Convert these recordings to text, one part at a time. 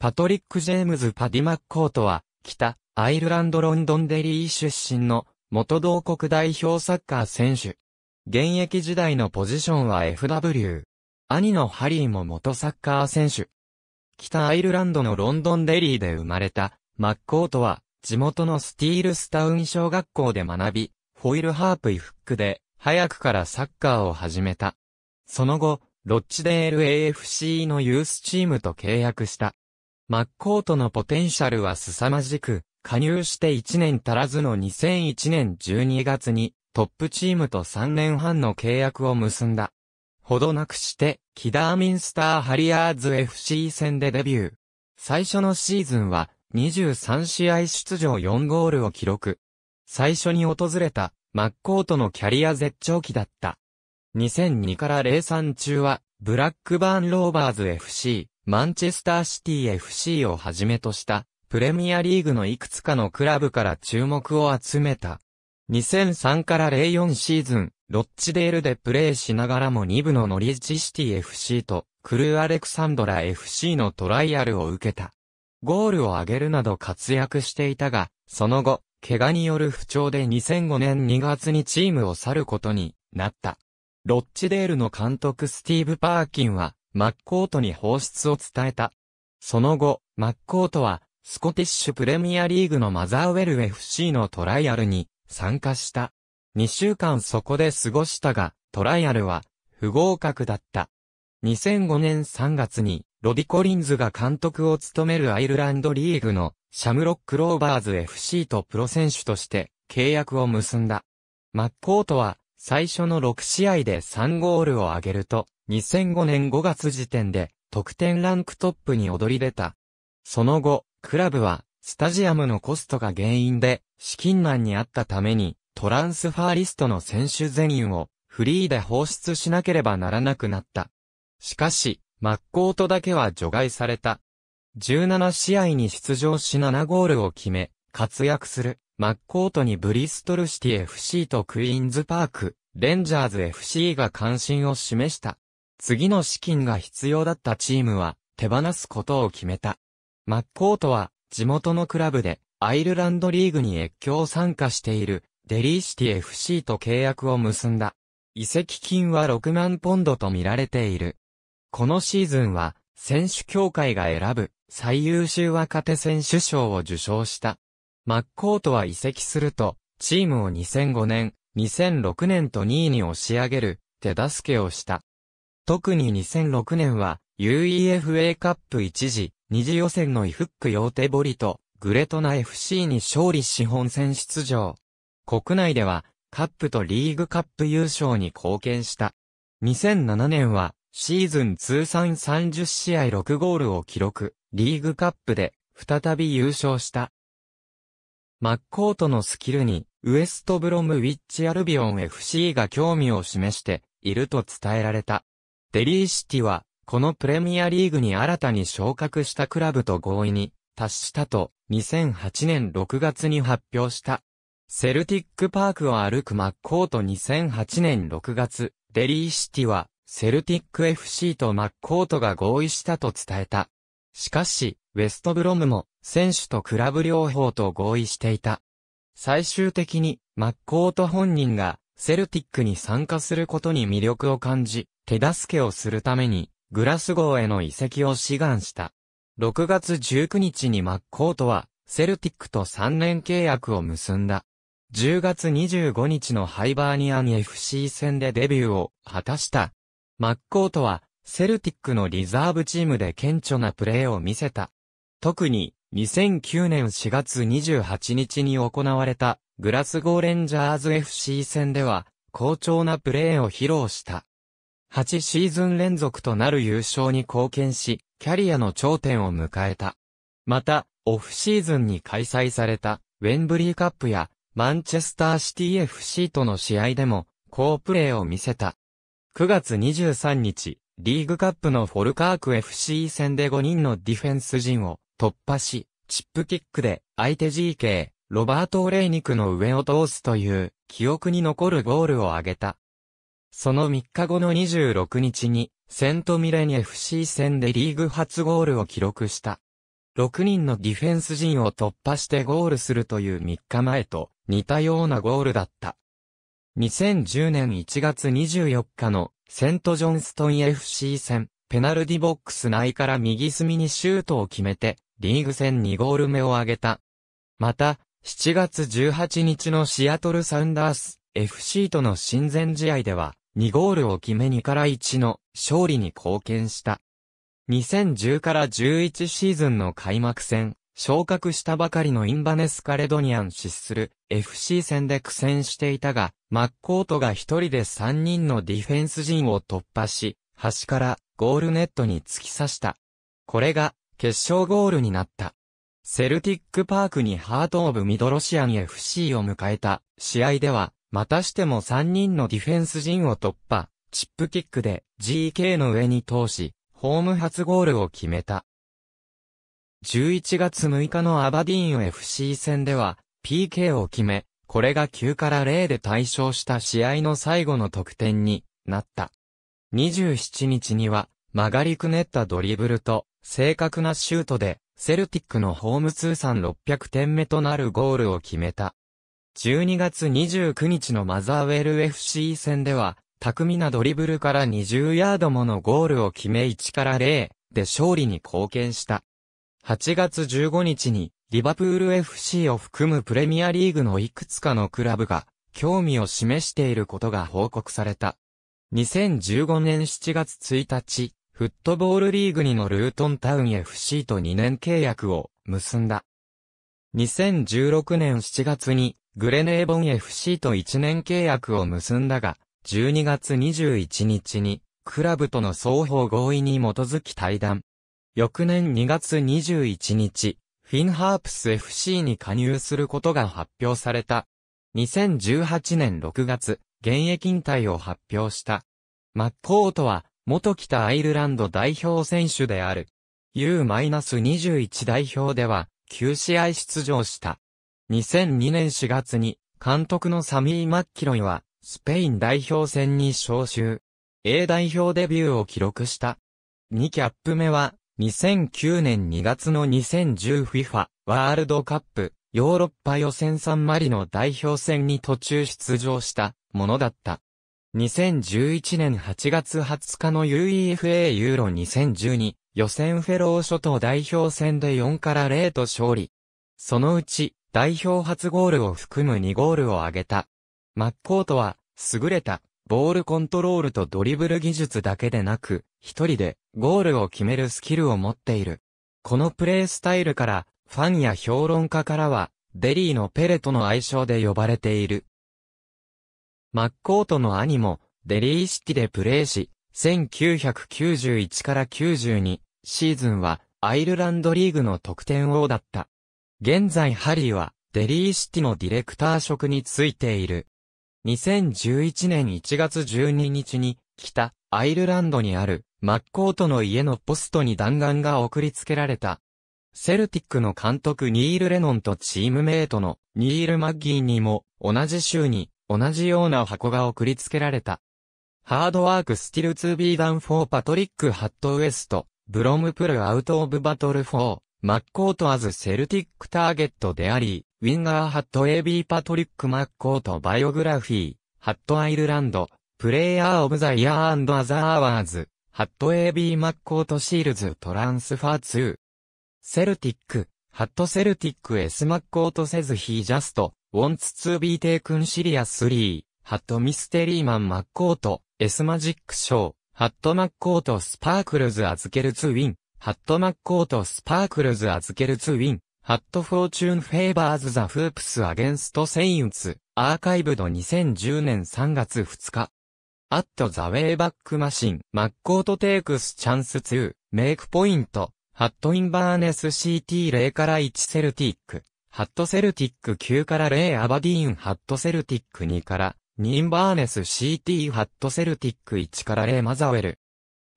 パトリック・ジェームズ・パディ・マッコートは、北、アイルランド・ロンドン・デリー出身の、元同国代表サッカー選手。現役時代のポジションは FW。兄のハリーも元サッカー選手。北アイルランドのロンドン・デリーで生まれた、マッコートは、地元のスティールスタウン小学校で学び、ホイルハープイフックで、早くからサッカーを始めた。その後、ロッチデール AFC のユースチームと契約した。マッコートのポテンシャルは凄まじく、加入して1年足らずの2001年12月にトップチームと3年半の契約を結んだ。ほどなくして、キダーミンスターハリアーズ FC 戦でデビュー。最初のシーズンは23試合出場4ゴールを記録。最初に訪れたマッコートのキャリア絶頂期だった。2002から03中はブラックバーンローバーズ FC、マンチェスターシティ FC をはじめとした、プレミアリーグのいくつかのクラブから注目を集めた。2003から04シーズン、ロッチデールでプレーしながらも2部のノリッジシティ FC と、クルーアレクサンドラ FC のトライアルを受けた。ゴールを挙げるなど活躍していたが、その後、怪我による不調で2005年2月にチームを去ることになった。ロッチデールの監督スティーブ・パーキンは、マッコートに放出を伝えた。その後、マッコートは、スコティッシュプレミアリーグのマザーウェル FC のトライアルに参加した。2週間そこで過ごしたが、トライアルは不合格だった。2005年3月に、ロディ・コリンズが監督を務めるアイルランドリーグのシャムロック・ローバーズ FC とプロ選手として契約を結んだ。マッコートは最初の6試合で3ゴールを挙げると、2005年5月時点で、得点ランクトップに躍り出た。その後、クラブは、スタジアムのコストが原因で、資金難にあったために、トランスファーリストの選手全員を、フリーで放出しなければならなくなった。しかし、マッコートだけは除外された。17試合に出場し7ゴールを決め、活躍する、マッコートにブリストルシティ FC とクイーンズパーク、レンジャーズ FC が関心を示した。次の資金が必要だったチームは手放すことを決めた。マッコートは地元のクラブでアイルランドリーグに越境参加しているデリーシティ FC と契約を結んだ。移籍金は6万ポンドと見られている。このシーズンは選手協会が選ぶ最優秀若手選手賞を受賞した。マッコートは移籍すると、チームを2005年、2006年と2位に押し上げる手助けをした。特に2006年は UEFA カップ一時、二次予選のイフックヨーテボリとグレトナ FC に勝利し本戦出場。国内ではカップとリーグカップ優勝に貢献した。2007年はシーズン通算30試合6ゴールを記録、リーグカップで再び優勝した。マッコートのスキルにウエストブロムウィッチアルビオン FC が興味を示していると伝えられた。デリーシティは、このプレミアリーグに新たに昇格したクラブと合意に達したと2008年6月に発表した。セルティックパークを歩くッコート2008年6月、デリーシティはセルティック FC とマッコートが合意したと伝えた。しかし、ウェストブロムも選手とクラブ両方と合意していた。最終的にマッコート本人がセルティックに参加することに魅力を感じ、手助けをするために、グラスゴーへの移籍を志願した。6月19日にマッコートは、セルティックと3年契約を結んだ。10月25日のハイバーニアン FC 戦でデビューを果たした。マッコートは、セルティックのリザーブチームで顕著なプレーを見せた。特に、2009年4月28日に行われた、グラスゴーレンジャーズ FC 戦では、好調なプレーを披露した。8シーズン連続となる優勝に貢献し、キャリアの頂点を迎えた。また、オフシーズンに開催された、ウェンブリーカップや、マンチェスターシティ FC との試合でも、好プレーを見せた。9月23日、リーグカップのフォルカーク FC 戦で5人のディフェンス陣を突破し、チップキックで相手 GK、ロバート・オレイニクの上を通すという記憶に残るゴールを挙げた。その3日後の26日に、セントミレン FC 戦でリーグ初ゴールを記録した。6人のディフェンス陣を突破してゴールするという3日前と似たようなゴールだった。2010年1月24日のセントジョンストン FC 戦、ペナルディボックス内から右隅にシュートを決めて、リーグ戦2ゴール目を挙げた。また、7月18日のシアトルサウンダース FC との親善試合では、2ゴールを決め2から1の勝利に貢献した。2010から11シーズンの開幕戦、昇格したばかりのインバネスカレドニアン失する FC 戦で苦戦していたが、マッコートが一人で3人のディフェンス陣を突破し、端からゴールネットに突き刺した。これが決勝ゴールになった。セルティックパークにハートオブミドロシアン FC を迎えた試合では、またしても3人のディフェンス陣を突破、チップキックで GK の上に通し、ホーム初ゴールを決めた。11月6日のアバディーン FC 戦では、PK を決め、これが9から0で対象した試合の最後の得点になった。27日には、曲がりくねったドリブルと、正確なシュートで、セルティックのホーム通算600点目となるゴールを決めた。12月29日のマザーウェル FC 戦では、巧みなドリブルから20ヤードものゴールを決め1から0で勝利に貢献した。8月15日にリバプール FC を含むプレミアリーグのいくつかのクラブが興味を示していることが報告された。2015年7月1日、フットボールリーグにのルートンタウン FC と2年契約を結んだ。2016年7月にグレネーボン FC と1年契約を結んだが、12月21日に、クラブとの双方合意に基づき対談。翌年2月21日、フィンハープス FC に加入することが発表された。2018年6月、現役引退を発表した。マッコートは、元北アイルランド代表選手である。U-21 代表では、9試合出場した。2002年4月に、監督のサミー・マッキロイは、スペイン代表戦に招集。A 代表デビューを記録した。2キャップ目は、2009年2月の 2010FIFA ワールドカップヨーロッパ予選3マリの代表戦に途中出場したものだった。2011年8月20日の UEFA ユーロ2012予選フェロー諸島代表戦で4から0と勝利。そのうち代表初ゴールを含む2ゴールを挙げた。マッコートは、優れた、ボールコントロールとドリブル技術だけでなく、一人で、ゴールを決めるスキルを持っている。このプレースタイルから、ファンや評論家からは、デリーのペレとの愛称で呼ばれている。マッコートの兄も、デリーシティでプレーし、1991から92シーズンは、アイルランドリーグの得点王だった。現在ハリーは、デリーシティのディレクター職に就いている。2011年1月12日に、北、アイルランドにある、マッコートの家のポストに弾丸が送りつけられた。セルティックの監督ニール・レノンとチームメイトのニール・マッギーにも同じ週に同じような箱が送りつけられた。ハードワークスティル 2B ダン4パトリック・ハット・ウエスト、ブロムプル・アウト・オブ・バトル4、マッコートアズセルティックターゲットであり、ウィンガーハット AB パトリックマッコートバイオグラフィー、ハットアイルランド、プレイヤーオブザイヤーアザーアワーズ、ハット AB マッコートシールズトランスファー2。セルティック、ハットセルティック S マッコートセズ・ヒージャスト、ウォンツツー・ビー・テイクンシリア3、ハットミステリーマンマッコート、S マジックショー、ハットマッコートスパークルズアズ・ケルツウィン。ハットマッコートスパークルズ預けるツウィン、ハットフォーチューンフェイバーズザフープスアゲンストセインツ、アーカイブド2010年3月2日。アットザウェイバックマシン、マッコートテイクスチャンスツー、メイクポイント、ハットインバーネス CT0 から1セルティック、ハットセルティック9から0アバディーンハットセルティック2から、ニインバーネス CT ハットセルティック1から0マザウェル、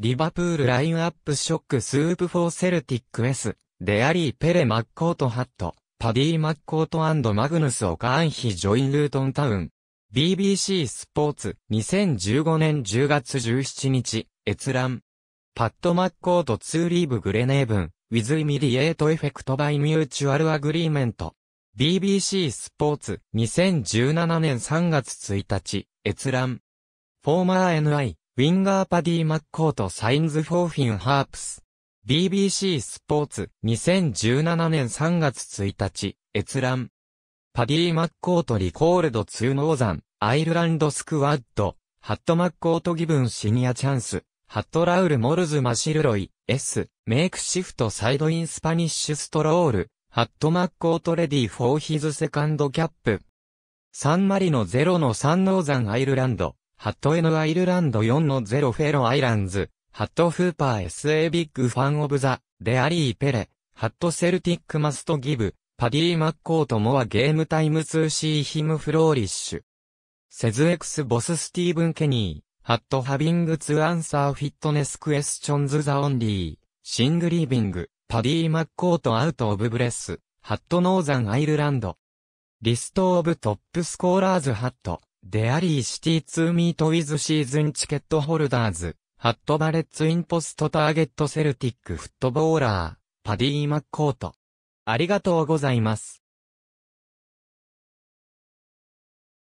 リバプールラインアップショックスープフォーセルティック S、デアリー・ペレ・マッコート・ハット、パディ・マッコートマグヌス・オカーンヒ・ジョイン・ルートン・タウン。BBC スポーツ、2015年10月17日、閲覧。パッド・マッコート・ツーリーブ・グレネーブン、ウィズ・イミリエート・エフェクト・バイ・ミューチュアル・アグリーメント。BBC スポーツ、2017年3月1日、閲覧。フォーマー NI、ウィンガーパディ・マッコート・サインズ・フォーフィン・ハープス。BBC スポーツ2017年3月1日、閲覧。パディ・マッコート・リコールド・ツー・ノーザン、アイルランド・スクワッド、ハット・マッコート・ギブン・シニア・チャンス、ハット・ラウル・モルズ・マシルロイ、S、メイクシフト・サイド・イン・スパニッシュ・ストロール、ハット・マッコート・レディ・フォー・ヒズ・セカンド・キャップ。サンマリノゼロの3ノーザン・アイルランド、ハットエヌアイルランド4のゼロフェロアイランズ、ハットフーパー SA ビッグファンオブザ、デ・アリーペレ、ハットセルティックマストギブ、パディマッコートモアゲームタイムツーシーヒムフローリッシュ。セズエクスボススティーブン・ケニー、ハットハビングツー・アンサーフィットネスクエスチョンズザオンリー、シングリービング、パディマッコートアウトオブブレス、ハットノーザンアイルランド。リストオブトップスコーラーズハット。デアリーシティツーミートウィズシーズンチケットホルダーズ、ハットバレッツインポストターゲットセルティックフットボーラー、パディーマッコート。ありがとうございます。